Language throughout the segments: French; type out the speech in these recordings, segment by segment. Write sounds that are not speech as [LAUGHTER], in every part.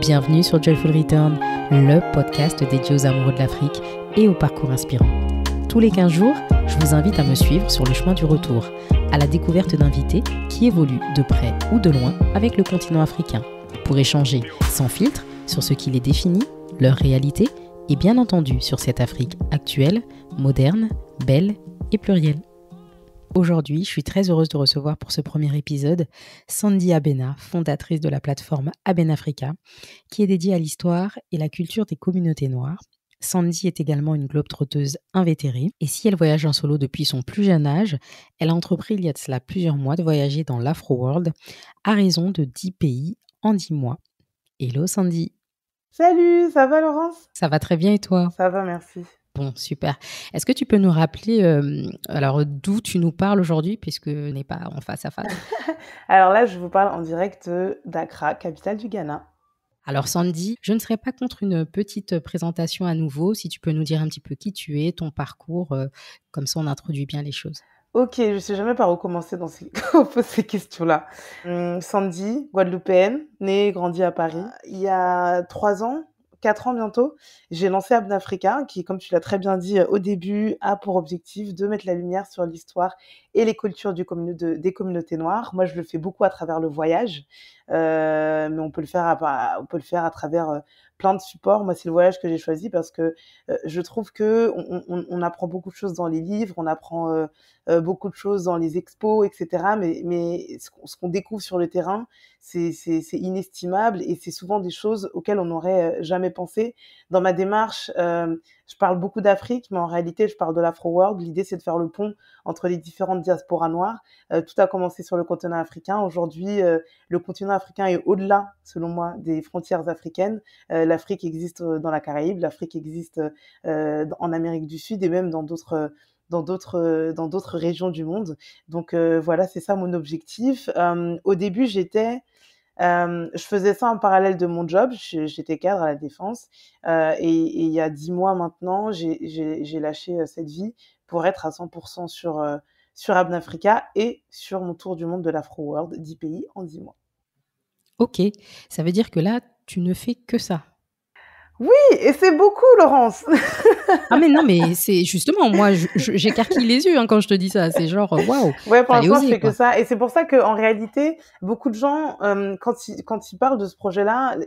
Bienvenue sur Joyful Return, le podcast dédié aux amoureux de l'Afrique et aux parcours inspirants. Tous les 15 jours, je vous invite à me suivre sur le chemin du retour, à la découverte d'invités qui évoluent de près ou de loin avec le continent africain, pour échanger sans filtre sur ce qui les définit, leur réalité et bien entendu sur cette Afrique actuelle, moderne, belle et plurielle. Aujourd'hui, je suis très heureuse de recevoir pour ce premier épisode Sandy Abena, fondatrice de la plateforme Abenafrica, qui est dédiée à l'histoire et la culture des communautés noires. Sandy est également une globe-trotteuse invétérée, et si elle voyage en solo depuis son plus jeune âge, elle a entrepris il y a de cela plusieurs mois de voyager dans l'Afro-World à raison de 10 pays en 10 mois. Hello Sandy Salut, ça va Laurence Ça va très bien et toi Ça va, merci. Bon, super. Est-ce que tu peux nous rappeler, euh, alors d'où tu nous parles aujourd'hui, puisque n'est pas en face à face [LAUGHS] Alors là, je vous parle en direct d'Accra, capitale du Ghana. Alors Sandy, je ne serais pas contre une petite présentation à nouveau, si tu peux nous dire un petit peu qui tu es, ton parcours, euh, comme ça on introduit bien les choses. Ok, je ne sais jamais par où commencer dans ces, [LAUGHS] ces questions-là. Hum, Sandy, guadeloupéenne, née et grandie à Paris. Il y a trois ans, Quatre ans bientôt, j'ai lancé Abnafrica, qui, comme tu l'as très bien dit euh, au début, a pour objectif de mettre la lumière sur l'histoire et les cultures des communautés noires. Moi, je le fais beaucoup à travers le voyage, euh, mais on peut le faire on peut le faire à travers euh, plein de supports. Moi, c'est le voyage que j'ai choisi parce que euh, je trouve que on, apprend beaucoup de choses dans les livres, on apprend euh, euh, beaucoup de choses dans les expos, etc. Mais, ce, qu'on découvre sur le terrain, c'est inestimable et c'est souvent des choses auxquelles on n'aurait jamais pensé. Dans ma démarche, je parle beaucoup d'Afrique, mais en réalité, je parle de l'Afro-World. L'idée, c'est de faire le pont entre les différentes diasporas noires. Euh, tout a commencé sur le continent africain. Aujourd'hui, euh, le continent africain est au-delà, selon moi, des frontières africaines. Euh, L'Afrique existe dans la Caraïbe, l'Afrique existe en Amérique du Sud et même dans d'autres dans dans d'autres régions du monde. Donc voilà, c'est ça mon objectif. au début, j'étais je faisais ça en parallèle de mon job. J'étais cadre à la défense. Euh, et, il y a dix mois maintenant, j'ai lâché euh, cette vie pour être à 100% sur, Abnafrica euh, sur et sur mon tour du monde de l'Afro World, 10 pays en 10 mois. Ok, ça veut dire que là, tu ne fais que ça. Oui, et c'est beaucoup, Laurence. ah mais non, mais c'est justement moi, j'écarquille les yeux hein, quand je te dis ça. C'est genre euh, waouh. Ouais, pour l'instant, c'est que ça, et c'est pour ça en réalité, beaucoup de gens, euh, quand quand ils parlent de ce projet-là,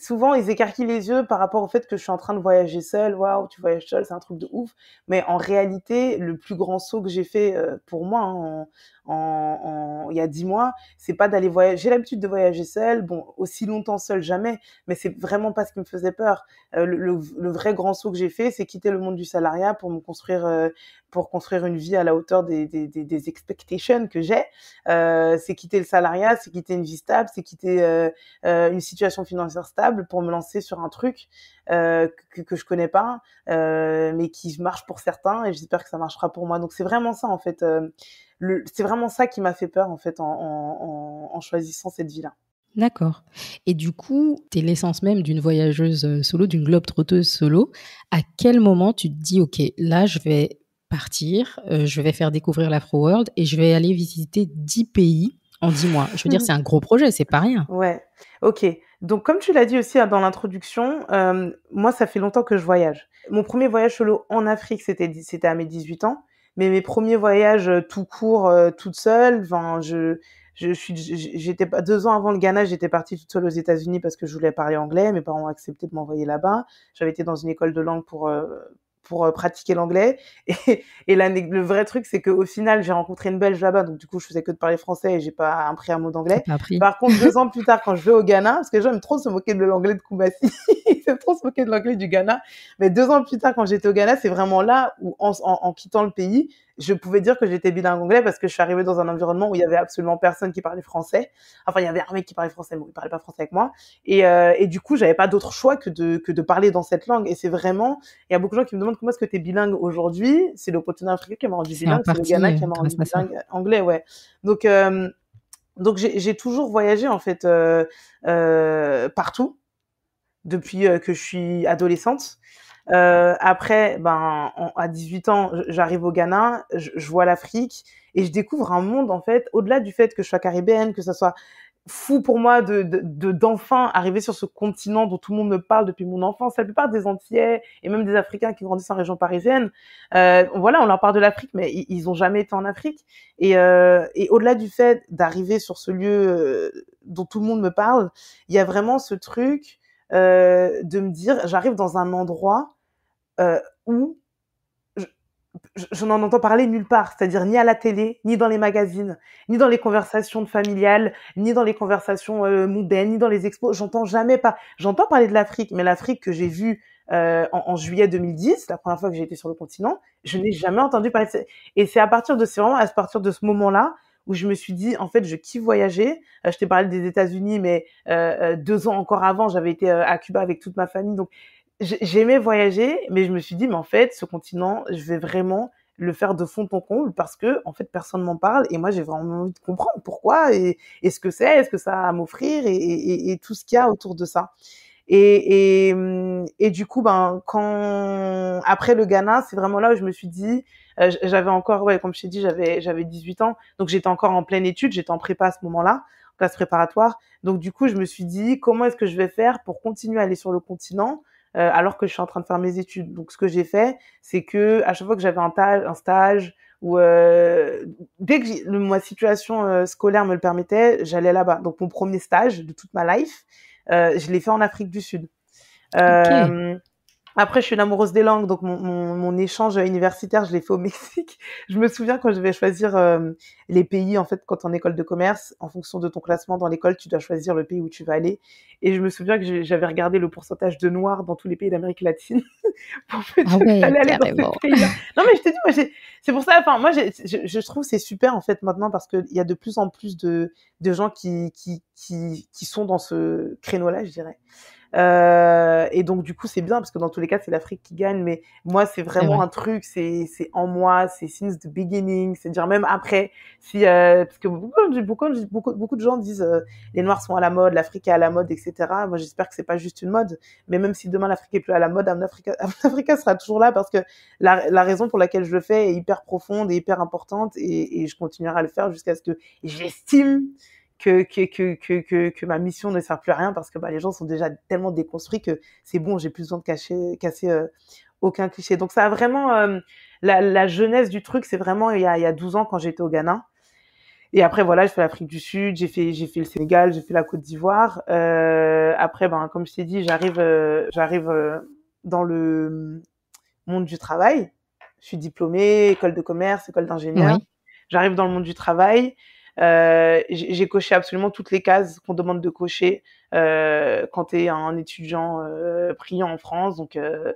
souvent ils écarquillent les yeux par rapport au fait que je suis en train de voyager seule. Waouh, tu voyages seule, c'est un truc de ouf. Mais en réalité, le plus grand saut que j'ai fait euh, pour moi hein, il y a dix mois, c'est pas d'aller voyager. J'ai l'habitude de voyager seule, bon, aussi longtemps seule jamais, mais c'est vraiment pas ce qui me faisait peur. Euh, le, vrai grand saut que j'ai fait, c'est quitter le monde du salariat pour me construire, euh, pour construire une vie à la hauteur des, des expectations que j'ai. c'est quitter le salariat, c'est quitter une vie stable, c'est quitter une situation financière stable, pour me lancer sur un truc euh, que, que je connais pas, euh, mais qui marche pour certains et j'espère que ça marchera pour moi. Donc c'est vraiment ça en fait. Euh, c'est vraiment ça qui m'a fait peur en fait en, choisissant cette vie-là. D'accord. Et du coup, tu es l'essence même d'une voyageuse solo, d'une globe trotteuse solo. À quel moment tu te dis, OK, là, je vais partir, je vais faire découvrir l'Afro-World et je vais aller visiter 10 pays en dit mois. Je veux dire, c'est mm. un gros projet, c'est pas rien. Ouais, ok. Donc, comme tu l'as dit aussi hein, dans l'introduction, euh, moi, ça fait longtemps que je voyage. Mon premier voyage solo en Afrique, c'était, c'était à mes 18 ans. Mais mes premiers voyages euh, tout court, euh, toute seule, enfin, je, suis, j'étais pas deux ans avant le Ghana, j'étais partie toute seule aux États-Unis parce que je voulais parler anglais. Mes parents ont accepté de m'envoyer là-bas. J'avais été dans une école de langue pour pour euh, pratiquer l'anglais. Et, là, le vrai truc, c'est qu'au final, j'ai rencontré une Belge là-bas, donc du coup, je faisais que de parler français et j'ai pas appris un mot d'anglais. Par contre, deux ans plus tard, quand je vais au Ghana, parce que j'aime trop se moquer de l'anglais de Koumassi, j'aime [LAUGHS] trop se moquer de l'anglais du Ghana, mais deux ans plus tard, quand j'étais au Ghana, c'est vraiment là où, en quittant le pays, je pouvais dire que j'étais bilingue anglais parce que je suis arrivée dans un environnement où il y avait absolument personne qui parlait français. Enfin, il y avait un mec qui parlait français, mais il parlait pas français avec moi. Et, euh, du coup, j'avais pas d'autre choix que de, que de parler dans cette langue. Et c'est vraiment, il y a beaucoup de gens qui me demandent comment est-ce que tu es bilingue aujourd'hui. C'est le continent africain qui m'a rendu bilingue, c'est le Ghana qui m'a rendu bilingue anglais, ouais. Donc, euh, donc j'ai toujours voyagé en fait euh, partout depuis que je suis adolescente. Euh, après, ben, à 18 ans, j'arrive au Ghana, je, je vois l'Afrique et je découvre un monde en fait, au-delà du fait que je sois caribéenne, que ça soit fou pour moi de d'enfin de, arriver sur ce continent dont tout le monde me parle depuis mon enfance. La plupart des Antillais et même des Africains qui grandissent en région parisienne, euh, voilà, on leur parle de l'Afrique, mais ils, n'ont ont jamais été en Afrique. Et, euh, et au-delà du fait d'arriver sur ce lieu euh, dont tout le monde me parle, il y a vraiment ce truc euh, de me dire, j'arrive dans un endroit euh, où je n'en entends parler nulle part, c'est-à-dire ni à la télé, ni dans les magazines, ni dans les conversations familiales, ni dans les conversations euh, mondaines, ni dans les expos. J'entends jamais pas. J'entends parler de l'Afrique, mais l'Afrique que j'ai vue euh, en, juillet 2010, la première fois que j'ai été sur le continent, je n'ai jamais entendu parler. Et c'est à partir de c'est vraiment à partir de ce moment-là où je me suis dit en fait je kiffe voyager. Euh, je t'ai parlé des États-Unis, mais deux ans encore avant, j'avais été à Cuba avec toute ma famille, donc j'aimais voyager, mais je me suis dit, mais en fait, ce continent, je vais vraiment le faire de fond en comble parce que en fait personne m'en parle et moi j'ai vraiment envie de comprendre pourquoi et, ce que c'est, est-ce que ça a à m'offrir et, et, tout ce qu'il y a autour de ça. Et, et, du coup ben quand après le Ghana c'est vraiment là où je me suis dit euh, j'avais encore ouais comme je t'ai dit j'avais j'avais 18 ans donc j'étais encore en pleine étude j'étais en prépa à ce moment-là en classe préparatoire donc du coup je me suis dit comment est-ce que je vais faire pour continuer à aller sur le continent euh, alors que je suis en train de faire mes études. Donc ce que j'ai fait, c'est que à chaque fois que j'avais un, stage ou euh, dès que le, ma situation euh, scolaire me le permettait, j'allais là-bas. Donc mon premier stage de toute ma life, je l'ai fait en Afrique du Sud. Après, je suis une amoureuse des langues, donc mon, mon, mon échange universitaire, je l'ai fait au [LAUGHS] Mexique. Je me souviens quand je vais choisir euh, les pays, en fait, quand en école de commerce, en fonction de ton classement dans l'école, tu dois choisir le pays où tu vas aller. Et je me souviens que j'avais regardé le pourcentage de noirs dans tous les pays d'Amérique latine [LAUGHS] pour ah aller dans pays Non, mais je te dis, c'est pour ça, enfin, moi, je, je trouve c'est super, en fait, maintenant, parce qu'il y a de plus en plus de, de gens qui, qui, qui, qui sont dans ce créneau-là, je dirais. Euh, et donc du coup c'est bien parce que dans tous les cas c'est l'Afrique qui gagne. Mais moi c'est vraiment un truc, c'est c'est en moi, c'est since the beginning, c'est dire même après. Si euh, parce que beaucoup, beaucoup beaucoup de gens disent euh, les Noirs sont à la mode, l'Afrique est à la mode, etc. Moi j'espère que c'est pas juste une mode, mais même si demain l'Afrique est plus à la mode, [LAUGHS] Africa, sera toujours là parce que la, la raison pour laquelle je le fais est hyper profonde et hyper importante et, et je continuerai à le faire jusqu'à ce que j'estime que ma mission ne sert plus à rien parce que bah, les gens sont déjà tellement déconstruits que c'est bon, j'ai plus besoin de cacher, casser euh, aucun cliché. Donc ça a vraiment euh, la, jeunesse du truc, c'est vraiment il y, a, il y 12 ans quand j'étais au Ghana. Et après voilà, je fais l'Afrique du Sud, j'ai fait j'ai fait le Sénégal, j'ai fait la Côte d'Ivoire. Euh, après ben comme je t'ai dit, j'arrive j'arrive dans le monde du travail. Je suis diplômée, école de commerce, école d'ingénieur. J'arrive dans le monde du travail. Euh, j'ai coché absolument toutes les cases qu'on demande de cocher euh, quand tu es un étudiant euh, en France. Donc, euh,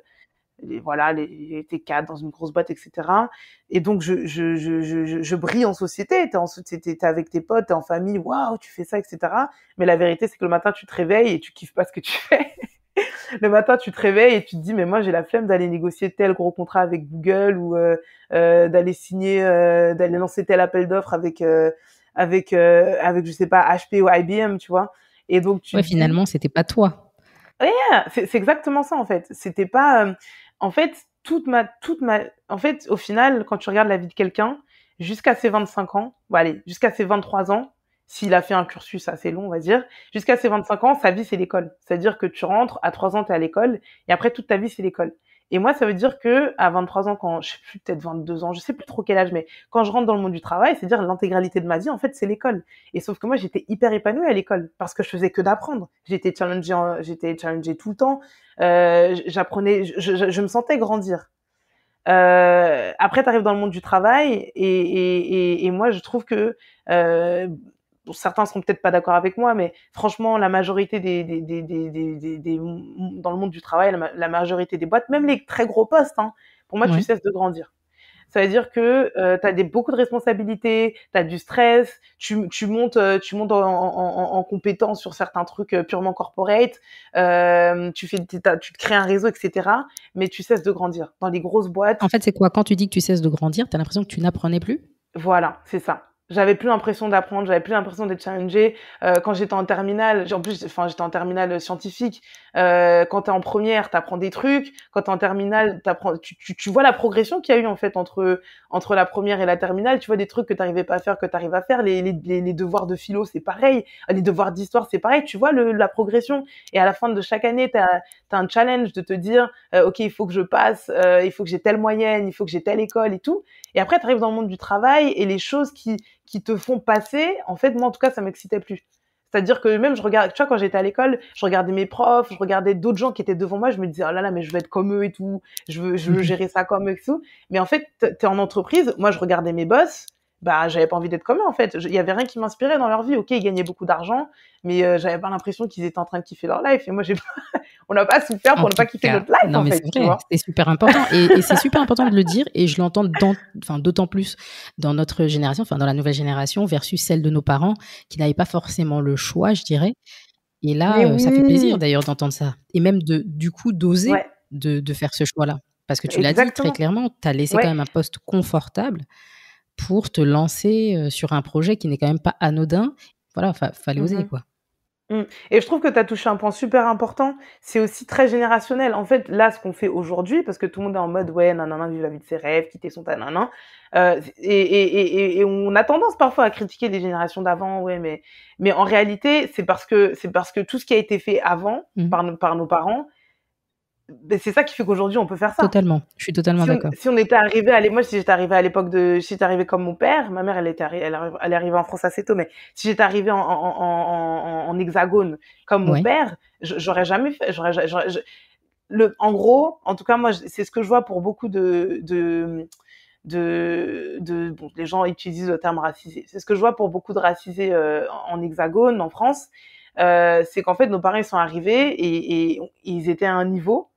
voilà, les, tes cadre dans une grosse boîte, etc. Et donc, je, je, je, je, je brille en société. T'es en avec tes potes, t'es en famille. Waouh, tu fais ça, etc. Mais la vérité, c'est que le matin, tu te réveilles et tu kiffes pas ce que tu fais. [LAUGHS] le matin, tu te réveilles et tu te dis, mais moi, j'ai la flemme d'aller négocier tel gros contrat avec Google ou euh, euh d'aller signer, d'aller lancer tel appel d'offres avec avec euh, avec je sais pas HP ou IBM, tu vois. Et donc tu ouais, finalement, c'était pas toi. Ouais, c'est exactement ça en fait. C'était pas euh, en fait toute ma toute ma en fait au final quand tu regardes la vie de quelqu'un jusqu'à ses 25 ans, bon allez, jusqu'à ses 23 ans, s'il a fait un cursus assez long, on va dire, jusqu'à ses 25 ans, sa vie c'est l'école. C'est-à-dire que tu rentres à 3 ans tu es à l'école et après toute ta vie c'est l'école. Et moi, ça veut dire que à 23 ans, quand je sais plus peut-être 22 ans, je sais plus trop quel âge, mais quand je rentre dans le monde du travail, c'est-à-dire l'intégralité de ma vie, en fait, c'est l'école. Et sauf que moi, j'étais hyper épanouie à l'école parce que je faisais que d'apprendre. J'étais challengée, j'étais challengée tout le temps. Euh, j'apprenais, je, me sentais grandir. Euh, après, tu arrives dans le monde du travail et, moi, je trouve que euh, certains seront peut-être pas d'accord avec moi, mais franchement, la majorité des, des, des, des, des dans le monde du travail, la, majorité des boîtes, même les très gros postes, hein, pour moi, tu cesses de grandir. Ça veut dire que euh, tu as des, beaucoup de responsabilités, tu as du stress, tu, tu montes, euh, tu montes en, en, en, compétence sur certains trucs euh, purement corporate, tu, fais, tu crées un réseau, etc. Mais tu cesses de grandir. Dans les grosses boîtes. En fait, c'est quoi Quand tu dis que tu cesses de grandir, tu as l'impression que tu n'apprenais plus Voilà, c'est ça j'avais plus l'impression d'apprendre, j'avais plus l'impression d'être challengée. Euh, quand j'étais en terminale, en plus, enfin, j'étais en terminale scientifique. Euh, quand t'es en première, t'apprends des trucs. Quand t'es en terminale, t'apprends, tu, tu, tu vois la progression qu'il y a eu en fait entre entre la première et la terminale. Tu vois des trucs que t'arrivais pas à faire, que t'arrives à faire. Les, les, les devoirs de philo, c'est pareil. Les devoirs d'histoire, c'est pareil. Tu vois le, la progression. Et à la fin de chaque année, t'as un challenge de te dire, euh, ok, il faut que je passe, euh, il faut que j'ai telle moyenne, il faut que j'ai telle école et tout. Et après, tu arrives dans le monde du travail et les choses qui qui te font passer, en fait, moi en tout cas, ça m'excitait plus. C'est-à-dire que même je regarde, tu vois, quand j'étais à l'école, je regardais mes profs, je regardais d'autres gens qui étaient devant moi, je me disais, oh là là, mais je veux être comme eux et tout, je veux, je veux [LAUGHS] gérer ça comme eux et tout. Mais en fait, tu es en entreprise, moi je regardais mes boss, bah j'avais pas envie d'être comme eux en fait. Il y avait rien qui m'inspirait dans leur vie. Ok, ils gagnaient beaucoup d'argent, mais euh, j'avais pas l'impression qu'ils étaient en train de kiffer leur life. Et moi, j'ai [LAUGHS] on n'a pas à pour ne pas kiffer notre life. Non, en mais c'est super important et, c'est super important de le dire. Et je l'entends d'autant plus dans notre génération, enfin dans la nouvelle génération versus celle de nos parents qui n'avaient pas forcément le choix, je dirais. Et là, euh, ça fait plaisir d'ailleurs d'entendre ça. Et même de, du coup, d'oser de, faire ce choix-là. Parce que tu l'as dit très clairement, tu as laissé quand même un poste confortable pour te lancer euh, sur un projet qui n'est quand même pas anodin. Voilà, fallait mmh oser, quoi. Mmh. Et je trouve que tu as touché un point super important. C'est aussi très générationnel. En fait, là, ce qu'on fait aujourd'hui, parce que tout le monde est en mode, ouais, nanana, vive la vie de ses rêves, quitter son tas, nanana. Euh, et, on a tendance parfois à critiquer les générations d'avant, ouais, mais, mais en réalité, c'est parce que, parce que tout ce qui a été fait avant mmh. par, par nos parents, c'est ça qui fait qu'aujourd'hui on peut faire ça. Totalement. Je suis totalement d'accord. Si on était arrivé allez moi si j'étais arrivé à l'époque de si j'étais arrivé comme mon père, ma mère elle était elle, est arrivée en France assez tôt mais si j'étais arrivé en, en, en, en, hexagone comme mon père, j'aurais jamais fait j'aurais, le en gros, en tout cas moi c'est ce que je vois pour beaucoup de de de, bon, les gens utilisent le terme racisé. C'est ce que je vois pour beaucoup de racisés euh, en hexagone en France. Euh, c'est qu'en fait nos parents ils sont arrivés et ils étaient à un niveau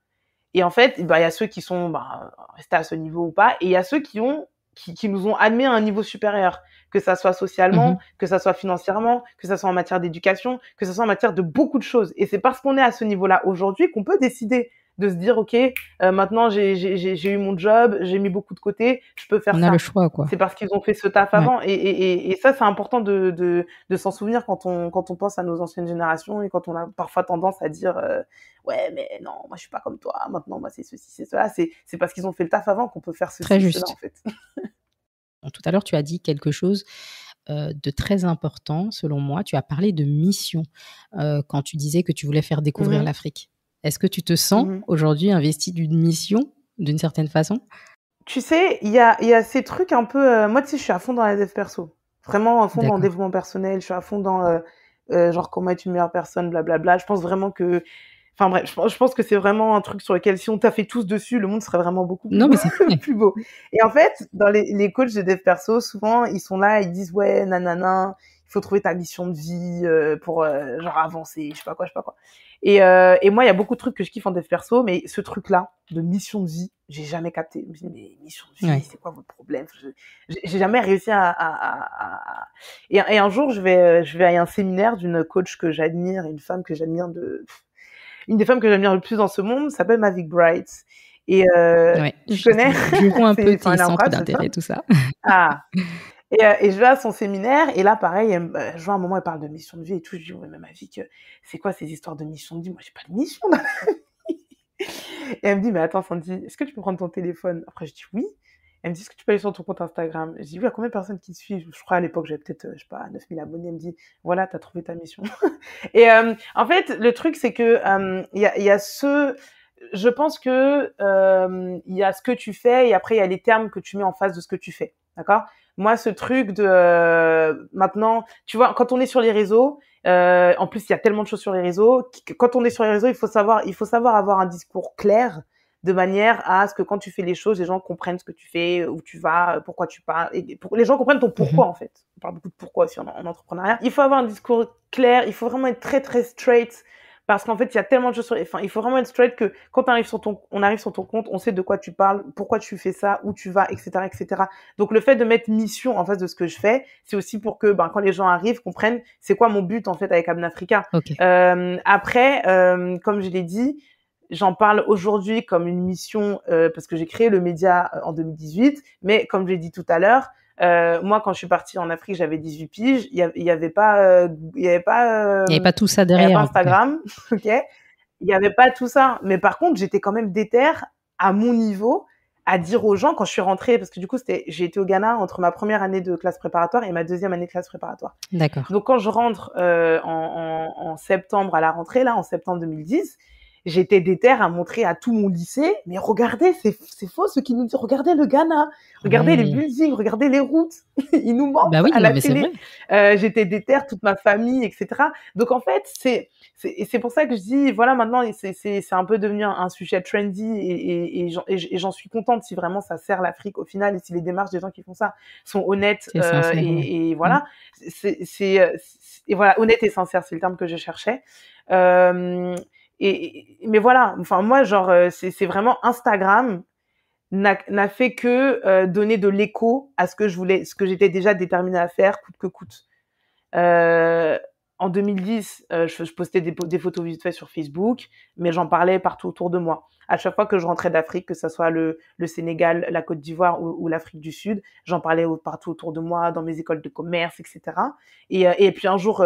et en fait, bah, il y a ceux qui sont bah, restés à ce niveau ou pas, et il y a ceux qui ont qui, nous ont admis à un niveau supérieur, que ça soit socialement, mhm. que ça soit financièrement, que ça soit en matière d'éducation, que ça soit en matière de beaucoup de choses. Et c'est parce qu'on est à ce niveau-là aujourd'hui qu'on peut décider de se dire ok euh, maintenant j'ai eu mon job j'ai mis beaucoup de côté je peux faire on ça. le choix quoi c'est parce qu'ils ont fait ce taf avant et, ça c'est important de, s'en souvenir quand on quand on pense à nos anciennes générations et quand on a parfois tendance à dire euh, ouais mais non moi je suis pas comme toi maintenant moi c'est ceci c'est cela c'est parce qu'ils ont fait le taf avant qu'on peut faire ceci très juste en fait [LAUGHS] euh, tout à l'heure tu as dit quelque chose de très important selon moi. Tu as parlé de mission quand tu disais que tu voulais faire découvrir mmh. l'Afrique. Est-ce que tu te sens mmh aujourd'hui investi d'une mission, d'une certaine façon Tu sais, il y a, ces trucs un peu. Euh, moi, tu sais, je suis à fond dans la dev perso. Vraiment à fond dans le développement personnel. Je suis à fond dans euh, euh, genre comment être une meilleure personne, blablabla. Je pense vraiment que. Enfin bref, je, pense que c'est vraiment un truc sur lequel si on fait tous dessus, le monde serait vraiment beaucoup plus, [LAUGHS] plus beau. Et en fait, dans les, coachs de dev perso, souvent, ils sont là, ils disent ouais, nanana, il faut trouver ta mission de vie pour genre avancer, je sais pas quoi, je sais pas quoi. Et, euh, et moi, il y a beaucoup de trucs que je kiffe en dev perso, mais ce truc-là de mission de vie, j'ai jamais capté. Je me mais mission de vie, c'est quoi votre problème J'ai jamais réussi à. à, à, Et, un jour, je vais, euh, je vais à un séminaire d'une coach que j'admire, une femme que j'admire de. Une des femmes que j'admire le plus dans ce monde s'appelle Mavic Bright. Et euh, je connais. Du coup, un [LAUGHS] peu centre d'intérêt, tout ça. Ah. [LAUGHS] Euh, et, je vais à son séminaire, et là, pareil, bah, je vois un moment, elle parle de mission de vie et tout. Je dis, ouais, mais ma vie, c'est quoi ces histoires de mission de vie Moi, j'ai pas de mission Et elle me dit, mais attends, Sandy, est-ce que tu peux prendre ton téléphone Après, je dis oui. Elle me dit, est-ce que tu peux aller sur ton compte Instagram Je dis, oui, a combien de personnes qui te suivent Je crois à l'époque, j'avais peut-être, euh, je sais pas, 9000 abonnés. Elle me dit, voilà, t'as trouvé ta mission. [LAUGHS] et euh, en fait, le truc, c'est que il y a, ce je pense que il y a ce que tu fais et après il y a les termes que tu mets en face de ce que tu fais. D'accord moi, ce truc de euh, maintenant, tu vois, quand on est sur les réseaux, euh, en plus, il y a tellement de choses sur les réseaux. quand on est sur les réseaux, il faut savoir, il faut savoir avoir un discours clair de manière à ce que quand tu fais les choses, les gens comprennent ce que tu fais, euh, où tu vas, pourquoi tu parles. Et pour, les gens comprennent ton pourquoi, mhm. en fait. On parle beaucoup de pourquoi aussi en, en, entrepreneuriat. Il faut avoir un discours clair, il faut vraiment être très, très straight parce qu'en fait, il y a tellement de choses. Sur... Enfin, il faut vraiment être straight que quand sur ton, on arrive sur ton compte, on sait de quoi tu parles, pourquoi tu fais ça, où tu vas, etc., etc. Donc le fait de mettre mission en face de ce que je fais, c'est aussi pour que, ben, quand les gens arrivent, comprennent c'est quoi mon but en fait avec Abnafrica. Euh, après, euh, comme je l'ai dit, j'en parle aujourd'hui comme une mission euh, parce que j'ai créé le média en 2018, mais comme je l'ai dit tout à l'heure, euh, moi, quand je suis partie en Afrique, j'avais 18 piges. Il n'y avait pas, euh, il y avait pas, il y avait euh, pas tout ça derrière. Instagram, [LAUGHS] ok. Il y avait pas tout ça. Mais par contre, j'étais quand même déterre à mon niveau à dire aux gens quand je suis rentrée, parce que du coup, j'ai été au Ghana entre ma première année de classe préparatoire et ma deuxième année de classe préparatoire. D'accord. Donc, quand je rentre en, en, septembre à la rentrée, là, en septembre 2010, j'étais déter à montrer à tout mon lycée, mais regardez, c'est, faux ce qu'ils nous disent. Regardez le Ghana, regardez les buildings, regardez les routes. [LAUGHS] Il nous manque bah à la télé. Euh, j'étais déter, toute ma famille, etc. Donc en fait, c'est, c'est, pour ça que je dis, voilà, maintenant, c'est, c'est, un peu devenu un, sujet trendy et, et, et, j'en, suis contente si vraiment ça sert l'Afrique au final et si les démarches des gens qui font ça sont honnêtes euh, et, voilà. Euh, c'est, et voilà, honnête et sincère, c'est le terme que je cherchais. Euh, et, mais voilà, enfin moi, genre, euh, c'est vraiment Instagram n'a fait que euh, donner de l'écho à ce que je voulais, ce que j'étais déjà déterminée à faire, coûte que coûte. Euh, en 2010, euh, je, postais des, des, photos vite fait sur Facebook, mais j'en parlais partout autour de moi. À chaque fois que je rentrais d'Afrique, que ce soit le, le, Sénégal, la Côte d'Ivoire ou, l'Afrique du Sud, j'en parlais partout autour de moi, dans mes écoles de commerce, etc. Et, et puis un jour,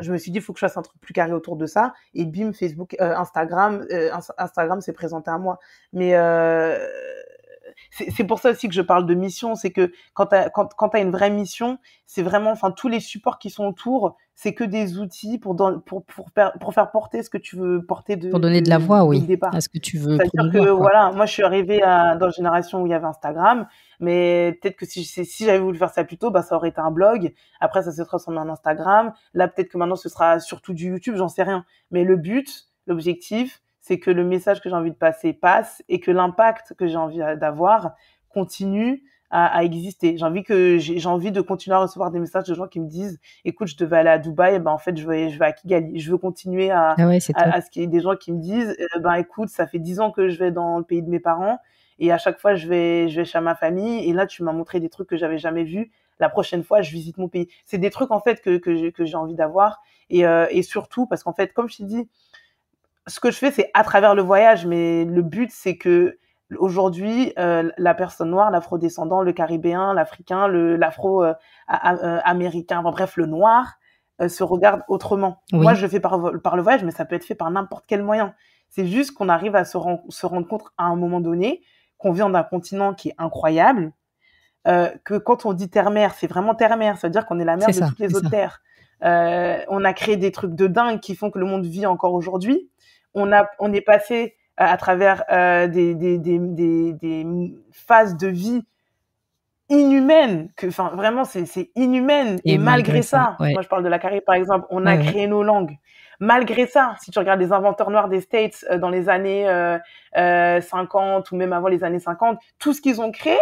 je me suis dit, il faut que je fasse un truc plus carré autour de ça. Et bim, Facebook, euh, Instagram, euh, Instagram s'est présenté à moi. Mais euh, c'est pour ça aussi que je parle de mission, c'est que quand tu as, une vraie mission, c'est vraiment, enfin, tous les supports qui sont autour, c'est que des outils pour, faire, porter ce que tu veux porter de. Pour donner de la voix, oui. Départ. À ce que tu veux. C'est-à-dire que, voilà, moi, je suis arrivée dans la génération où il y avait Instagram, mais peut-être que si, j'avais voulu faire ça plus tôt, bah, ça aurait été un blog. Après, ça se transforme en Instagram. Là, peut-être que maintenant, ce sera surtout du YouTube, j'en sais rien. Mais le but, l'objectif, c'est que le message que j'ai envie de passer passe et que l'impact que j'ai envie euh, d'avoir continue à, exister. J'ai envie que j'ai envie de continuer à recevoir des messages de gens qui me disent écoute, je devais aller à Dubaï, et eh ben en fait je vais à Kigali, je veux continuer à ah à, ce qu'il y ait des gens qui me disent eh ben écoute, ça fait dix ans que je vais dans le pays de mes parents et à chaque fois je vais je vais chez ma famille et là tu m'as montré des trucs que j'avais jamais vus la prochaine fois je visite mon pays c'est des trucs en fait que que j'ai envie d'avoir et euh, et surtout parce qu'en fait comme je t'ai dit ce que je fais, c'est à travers le voyage, mais le but, c'est que aujourd'hui, euh, la personne noire, l'afro-descendant, le caribéen, l'africain, l'afro-américain, euh, euh, enfin, bref, le noir, se regarde autrement. Moi, je le fais par, le voyage, mais ça peut être fait par n'importe quel moyen. C'est juste qu'on arrive à se, rendre compte à un moment donné qu'on vient d'un continent qui est incroyable, que quand on dit terre Mère, c'est vraiment terre Mère, ça veut dire qu'on est la mère de toutes les autres terres. on a créé des trucs de dingue qui font que le monde vit encore aujourd'hui on a, on est passé euh, à, travers euh, des, des, phases de vie inhumaines, que, enfin, vraiment, c'est inhumaine. Et, malgré, ça, moi, je parle de la carrière, par exemple, on a créé nos langues. Malgré ça, si tu regardes les inventeurs noirs des States euh, dans les années 50 ou même avant les années 50, tout ce qu'ils ont créé,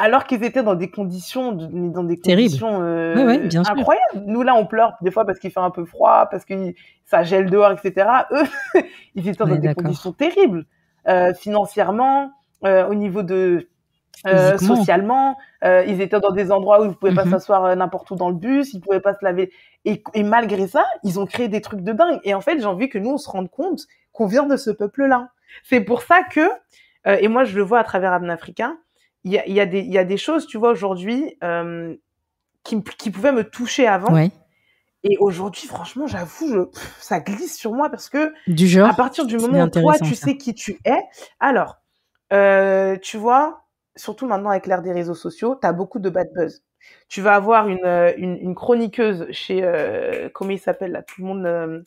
alors qu'ils étaient dans des conditions, dans des conditions euh, incroyables. Nous là, on pleure des fois parce qu'il fait un peu froid, parce que ça gèle dehors, etc. Eux, [LAUGHS] ils étaient dans des conditions terribles euh, financièrement, euh, au niveau de socialement. ils étaient dans des endroits où ils pouvaient pas mm-hmm. s'asseoir n'importe où dans le bus, ils pouvaient pas se laver. Et, malgré ça, ils ont créé des trucs de dingue. Et en fait, j'ai envie que nous on se rende compte qu'on vient de ce peuple-là. C'est pour ça que, et moi je le vois à travers africain il y a, y a, des choses, tu vois, aujourd'hui, euh, qui, qui, pouvaient me toucher avant. Et aujourd'hui, franchement, j'avoue, ça glisse sur moi parce que à partir du moment où toi, tu sais qui tu es, alors, euh, tu vois, surtout maintenant avec l'ère des réseaux sociaux, tu as beaucoup de bad buzz. Tu vas avoir une, euh, une, chroniqueuse chez, comment il s'appelle là, tout le monde,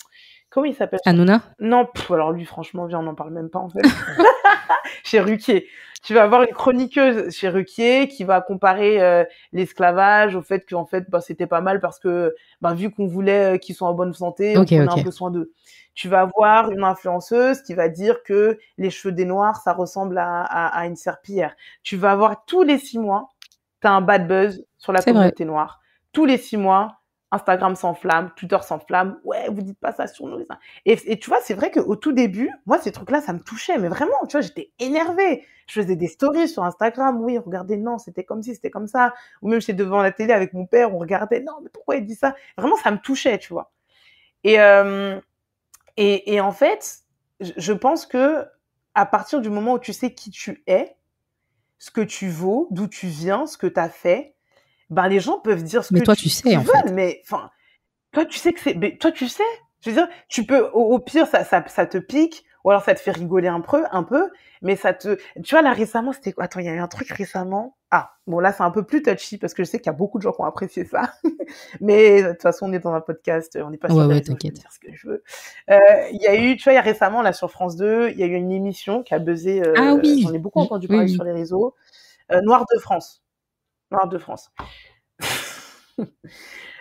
comment il s'appelle Anouna Non, alors lui, franchement, on n'en parle même pas en fait. [LAUGHS] chez Ruquier tu vas avoir une chroniqueuse chez Ruquier qui va comparer euh, l'esclavage au fait qu'en fait, bah, c'était pas mal parce que, bah, vu qu'on voulait euh, qu'ils soient en bonne santé, on a un peu soin d'eux. Tu vas avoir une influenceuse qui va dire que les cheveux des noirs, ça ressemble à, à, une serpillière. Tu vas avoir tous les six mois, t'as as un bad buzz sur la communauté noire. Tous les six mois, Instagram sans s'enflamme, Twitter flamme. ouais, vous dites pas ça sur nous. Et, tu vois, c'est vrai qu'au tout début, moi, ces trucs-là, ça me touchait, mais vraiment, tu vois, j'étais énervée. Je faisais des stories sur Instagram, oui, regardez, non, c'était comme si, c'était comme ça. Ou même j'étais devant la télé avec mon père, on regardait, non, mais pourquoi il dit ça Vraiment, ça me touchait, tu vois. Et, euh, et, en fait, je pense que à partir du moment où tu sais qui tu es, ce que tu vaux, d'où tu viens, ce que tu as fait, bah, les gens peuvent dire ce que toi, tu, sais, mais enfin, toi tu sais que c'est, toi tu sais. Je veux dire, tu peux, au, pire, ça, ça, te pique, ou alors ça te fait rigoler un peu, un peu, mais ça te, tu vois là récemment, c'était quoi Attends, il y a eu un truc récemment. Ah, bon là c'est un peu plus touchy parce que je sais qu'il y a beaucoup de gens qui ont apprécié ça, [LAUGHS] mais de toute façon on est dans un podcast, on n'est pas sur ouais, t'inquiète. dire ce que je veux. Euh, il y a eu, tu vois, il y a récemment là sur France 2, il y a eu une émission qui a buzzé. Euh, ah oui. J'en ai beaucoup entendu parler sur les réseaux. Euh, Noir de France de France.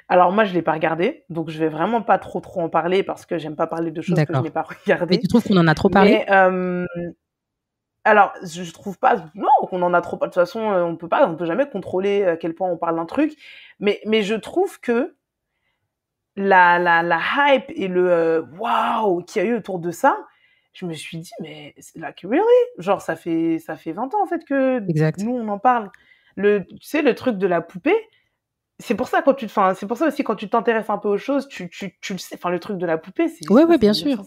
Alors moi, je l'ai pas regardé, donc je vais vraiment pas trop trop en parler parce que j'aime pas parler de choses que je n'ai pas regardées. Mais tu trouves qu'on en a trop parlé euh, Alors, je trouve pas. Non, qu'on en a trop. De toute façon, euh, on peut pas, on peut jamais contrôler euh, à quel point on parle d'un truc. Mais mais je trouve que la, la, hype et le waouh wow, qu'il a eu autour de ça, je me suis dit mais like really, genre ça fait ça fait 20 ans en fait que nous on en parle. Le, tu sais, le truc de la poupée, c'est pour ça quand tu c'est pour ça aussi quand tu t'intéresses un peu aux choses, tu, le sais. Enfin, le truc de la poupée, c'est. Oui, oui, bien sûr.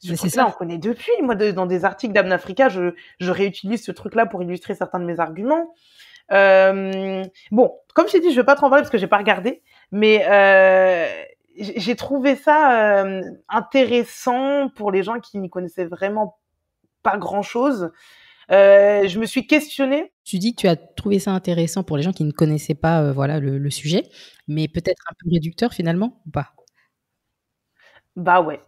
c'est ça. On connaît depuis. Moi, dans des articles d'Amnafrica, je, je réutilise ce truc-là pour illustrer certains de mes arguments. Euh, bon, comme je t'ai dit, je vais pas trop en parler parce que j'ai pas regardé, mais euh, j'ai trouvé ça euh, intéressant pour les gens qui n'y connaissaient vraiment pas grand-chose. Euh, je me suis questionnée. Tu dis que tu as trouvé ça intéressant pour les gens qui ne connaissaient pas euh, voilà le, sujet, mais peut-être un peu réducteur finalement ou pas Bah ouais,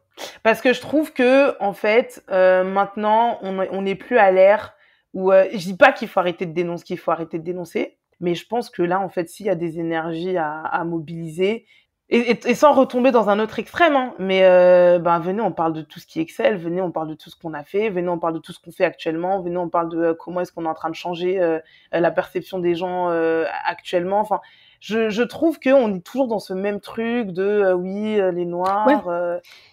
parce que je trouve que en fait euh, maintenant on n'est plus à l'ère où je dis pas qu'il faut arrêter de dénoncer, qu'il faut arrêter de dénoncer, mais je pense que là en fait s'il y a des énergies à mobiliser, et, sans retomber dans un autre extrême, hein. mais euh, ben, venez, on parle de tout ce qui excelle, venez, on parle de tout ce qu'on a fait, venez, on parle de tout ce qu'on fait actuellement, venez, on parle de euh, comment est-ce qu'on est en train de changer euh, la perception des gens actuellement. Enfin, je, je trouve qu'on est toujours dans ce même truc de oui, les Noirs.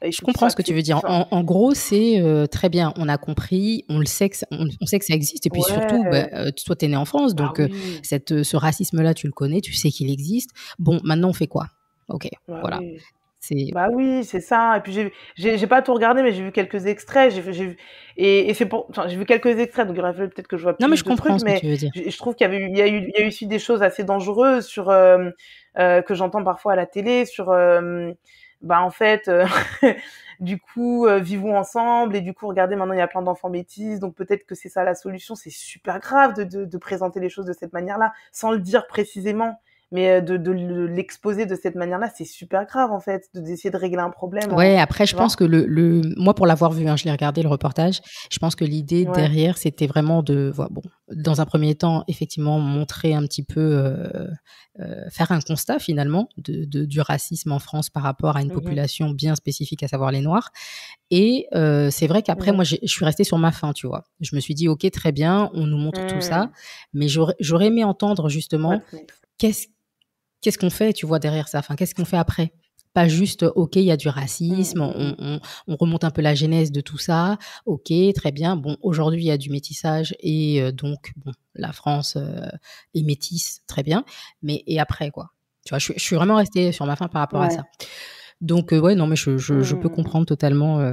Et je comprends ce que tu veux dire. En, gros, c'est très bien, on a compris, on le sait on, sait que ça existe, et puis surtout, bah, toi, tu es né en France, ah donc cette, ce racisme-là, tu le connais, tu sais qu'il existe. Bon, maintenant, on fait quoi Ok, bah voilà. Oui. Bah oui, c'est ça. Et puis j'ai pas tout regardé, mais j'ai vu quelques extraits. J'ai vu et, c'est pour j'ai vu quelques extraits, donc il aurait fallu peut-être que je vois. Plus non, mais je comprends ce mais que tu veux dire. Je, trouve qu'il y avait il y a eu il y a eu aussi des choses assez dangereuses sur euh, euh, que j'entends parfois à la télé sur euh, bah en fait [LAUGHS] du coup vivons ensemble et du coup regardez maintenant il y a plein d'enfants bêtises donc peut-être que c'est ça la solution. C'est super grave de de présenter les choses de cette manière-là sans le dire précisément mais euh, de, de l'exposer de cette manière-là, c'est super grave en fait, d'essayer de régler un problème. Ouais, après je pense que le, le... moi pour l'avoir vu, hein, je l'ai regardé le reportage, je pense que l'idée derrière c'était vraiment de, voilà, bon, dans un premier temps effectivement montrer un petit peu, euh, euh, faire un constat finalement de, de, du racisme en France par rapport à une mmh population bien spécifique, à savoir les Noirs. Et c'est vrai qu'après, moi, je suis restée sur ma faim, tu vois. Je me suis dit, ok, très bien, on nous montre tout ça, mmh. mais j'aurais aimé entendre justement qu'est-ce qu'est-ce qu'on fait, tu vois, derrière ça Enfin, qu'est-ce qu'on fait après pas juste euh, ok il y a du racisme mmh, mmh, mmh. on, remonte un peu la genèse de tout ça ok très bien bon aujourd'hui il y a du métissage et euh, donc bon la France euh, est métisse très bien mais et après quoi tu vois je, suis vraiment restée sur ma fin par rapport à ça donc ouais non mais je peux comprendre totalement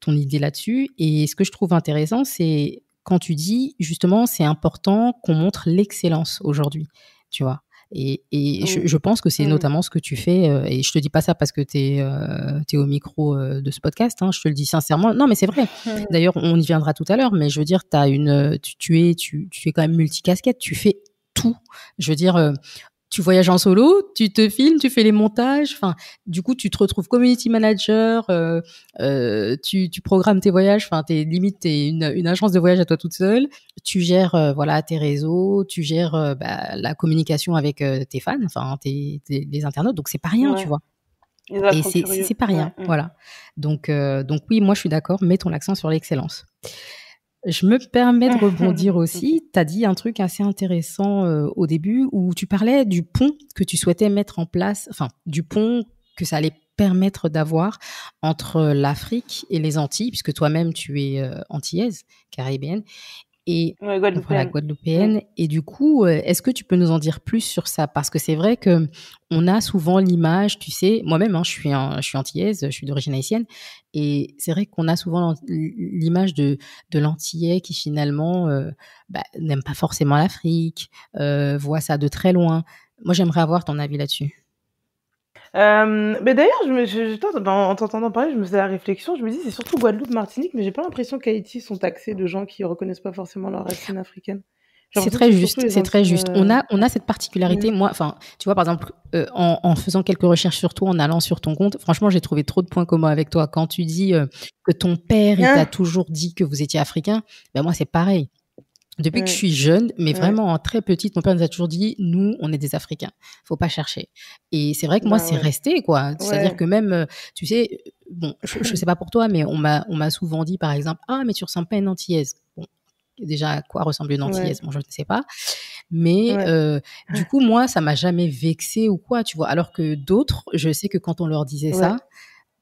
ton idée là-dessus et ce que je trouve intéressant c'est quand tu dis justement c'est important qu'on montre l'excellence aujourd'hui tu vois et, je, pense que c'est notamment ce que tu fais. Euh, et je te dis pas ça parce que tu es, es, euh, au micro euh, de ce podcast. Hein, je te le dis sincèrement. Non, mais c'est vrai. [LAUGHS] D'ailleurs, on y viendra tout à l'heure. Mais je veux dire, as une, tu, es, tu, tu, es quand même multicasquette. Tu fais tout. Je veux dire, tu voyages en solo, tu te filmes, tu fais les montages. Enfin, du coup, tu te retrouves community manager, euh, euh, tu, programmes tes voyages. Enfin, t'es limite t'es une, agence de voyage à toi toute seule. Tu gères euh, voilà tes réseaux, tu gères bah, la communication avec tes fans, enfin tes, les internautes. Donc c'est pas rien, tu vois. Et c'est, c'est pas rien, voilà. Donc donc oui, moi je suis d'accord. ton accent sur l'excellence. Je me permets de rebondir [LAUGHS] aussi. Tu as dit un truc assez intéressant euh, au début où tu parlais du pont que tu souhaitais mettre en place, enfin, du pont que ça allait permettre d'avoir entre l'Afrique et les Antilles, puisque toi-même tu es euh, antillaise, caribéenne et Et du coup, euh, est-ce que tu peux nous en dire plus sur ça Parce que c'est vrai que on a souvent l'image, tu sais, moi-même, hein, je suis je suis antillaise, je suis d'origine haïtienne, et c'est vrai qu'on a souvent l'image de l'antillais qui finalement euh, bah, n'aime pas forcément l'Afrique, euh, voit ça de très loin. Moi, j'aimerais avoir ton avis là-dessus. Euh, mais d'ailleurs, je, je, en t'entendant parler, je me faisais la réflexion. Je me dis, c'est surtout Guadeloupe, Martinique, mais j'ai pas l'impression qu'Haïti sont taxés de gens qui reconnaissent pas forcément leur racine africaine C'est très juste, c'est très juste. On a, on a cette particularité. Mm. Moi, enfin, tu vois, par exemple, euh, en, en, faisant quelques recherches sur toi, en allant sur ton compte, franchement, j'ai trouvé trop de points communs avec toi. Quand tu dis euh, que ton père, il hein t'a toujours dit que vous étiez africain, ben moi, c'est pareil. Depuis que je mmh. suis jeune, mais vraiment vraiment hein, très petite, mon père nous a toujours dit nous, on est des Africains, faut pas chercher. Et c'est vrai que moi, bah c'est resté quoi. C'est-à-dire que même, euh, tu sais, bon, je, sais [CLEARS THROAT] pas pour toi, mais on m'a on m'a souvent dit par exemple ah mais tu ressembles pas à une antillaise. Bon, déjà à quoi ressemble une antillaise, bon, je ne sais pas. Mais euh, [CLEARS THROAT] du coup, moi, ça m'a jamais vexé ou quoi, tu vois. Alors que d'autres, je sais que quand on leur disait ça